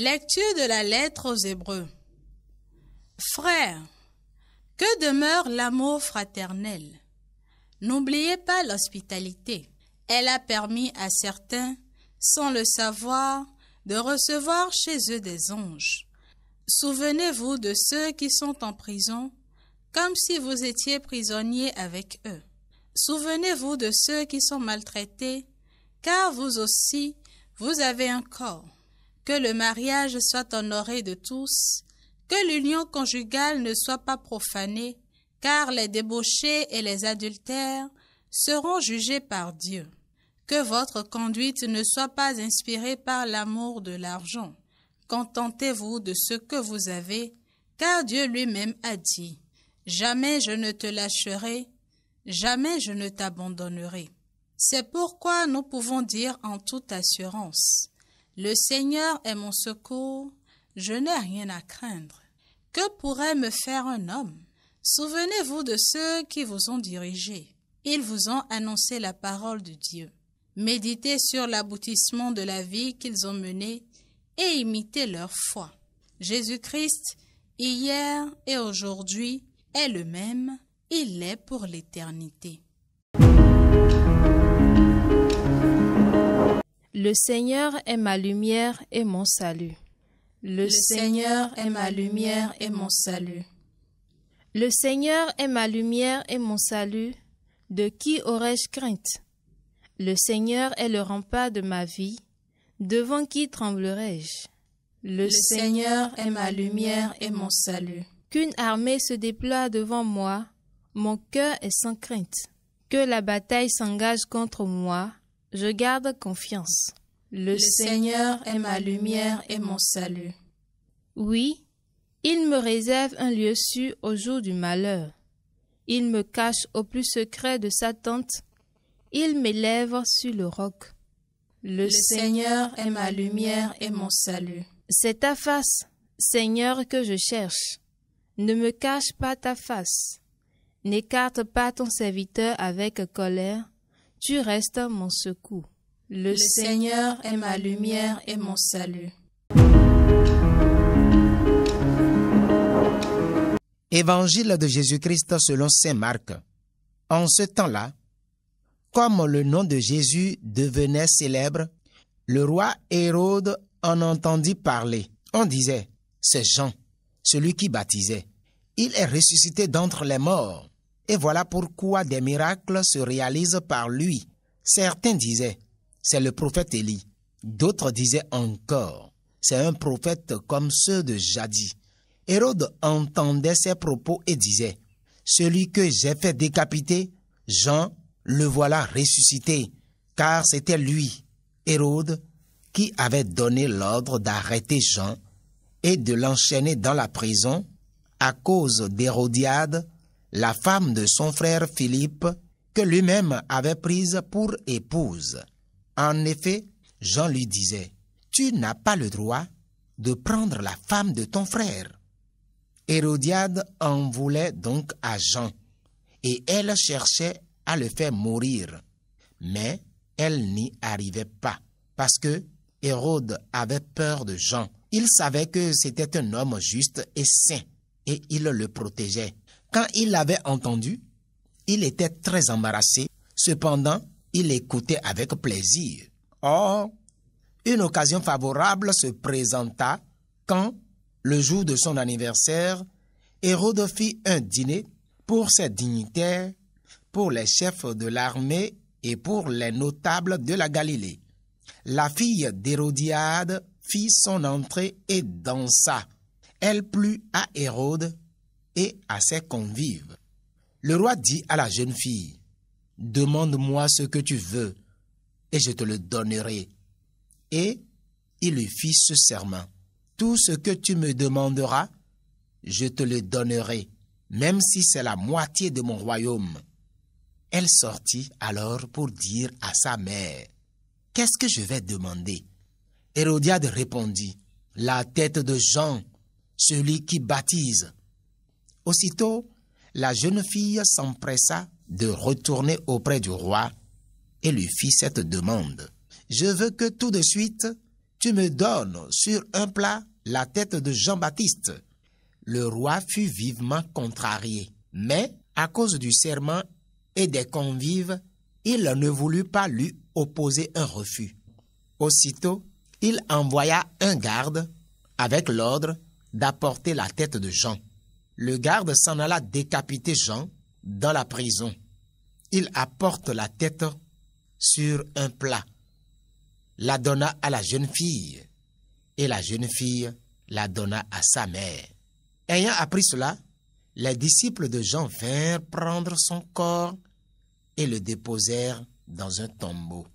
Lecture de la lettre aux Hébreux. Frères, que demeure l'amour fraternel N'oubliez pas l'hospitalité. Elle a permis à certains, sans le savoir, de recevoir chez eux des anges. Souvenez-vous de ceux qui sont en prison, comme si vous étiez prisonnier avec eux. Souvenez-vous de ceux qui sont maltraités, car vous aussi, vous avez un corps que le mariage soit honoré de tous, que l'union conjugale ne soit pas profanée, car les débauchés et les adultères seront jugés par Dieu. Que votre conduite ne soit pas inspirée par l'amour de l'argent. Contentez-vous de ce que vous avez, car Dieu lui-même a dit, Jamais je ne te lâcherai, jamais je ne t'abandonnerai. C'est pourquoi nous pouvons dire en toute assurance, le Seigneur est mon secours, je n'ai rien à craindre. Que pourrait me faire un homme Souvenez-vous de ceux qui vous ont dirigé. Ils vous ont annoncé la parole de Dieu. Méditez sur l'aboutissement de la vie qu'ils ont menée et imitez leur foi. Jésus-Christ, hier et aujourd'hui, est le même, il est pour l'éternité. Le Seigneur est ma lumière et mon salut. Le Seigneur est ma lumière et mon salut. Le Seigneur est ma lumière et mon salut. De qui aurais-je crainte Le Seigneur est le rempart de ma vie. Devant qui tremblerais-je je le, le Seigneur est ma lumière et mon salut. Qu'une armée se déploie devant moi, mon cœur est sans crainte. Que la bataille s'engage contre moi, je garde confiance. Le, Seigneur est ma lumière et mon salut. Oui, il me réserve un lieu sûr au jour du malheur. Il me cache au plus secret de sa tente. Il m'élève sur le roc. le Seigneur est ma lumière et mon salut. C'est ta face, Seigneur, que je cherche. Ne me cache pas ta face. N'écarte pas ton serviteur avec colère tu restes mon secours. Le, Seigneur est ma lumière et mon salut. Évangile de Jésus-Christ selon Saint Marc. En ce temps-là, comme le nom de Jésus devenait célèbre, le roi Hérode en entendit parler. On disait, c'est Jean, celui qui baptisait. Il est ressuscité d'entre les morts. Et voilà pourquoi des miracles se réalisent par lui. Certains disaient, c'est le prophète Élie. D'autres disaient encore, c'est un prophète comme ceux de jadis. Hérode entendait ces propos et disait, Celui que j'ai fait décapiter, Jean, le voilà ressuscité, car c'était lui, Hérode, qui avait donné l'ordre d'arrêter Jean et de l'enchaîner dans la prison à cause d'Hérodiade, la femme de son frère Philippe, que lui-même avait prise pour épouse. En effet, Jean lui disait, Tu n'as pas le droit de prendre la femme de ton frère. Hérodiade en voulait donc à Jean, et elle cherchait à le faire mourir. Mais elle n'y arrivait pas, parce que Hérode avait peur de Jean. Il savait que c'était un homme juste et saint, et il le protégeait. Quand il l'avait entendu, il était très embarrassé. Cependant, il écoutait avec plaisir. Or, une occasion favorable se présenta quand, le jour de son anniversaire, Hérode fit un dîner pour ses dignitaires, pour les chefs de l'armée et pour les notables de la Galilée. La fille d'Hérodiade fit son entrée et dansa. Elle plut à Hérode et à ses convives. Le roi dit à la jeune fille, Demande-moi ce que tu veux, et je te le donnerai. Et il lui fit ce serment. Tout ce que tu me demanderas, je te le donnerai, même si c'est la moitié de mon royaume. Elle sortit alors pour dire à sa mère, Qu'est-ce que je vais demander Hérodiade répondit, La tête de Jean, celui qui baptise. Aussitôt, la jeune fille s'empressa de retourner auprès du roi et lui fit cette demande. Je veux que tout de suite, tu me donnes sur un plat la tête de Jean-Baptiste. Le roi fut vivement contrarié, mais à cause du serment et des convives, il ne voulut pas lui opposer un refus. Aussitôt, il envoya un garde avec l'ordre d'apporter la tête de Jean le garde s'en alla décapiter Jean dans la prison. Il apporte la tête sur un plat, la donna à la jeune fille, et la jeune fille la donna à sa mère. Ayant appris cela, les disciples de Jean vinrent prendre son corps et le déposèrent dans un tombeau.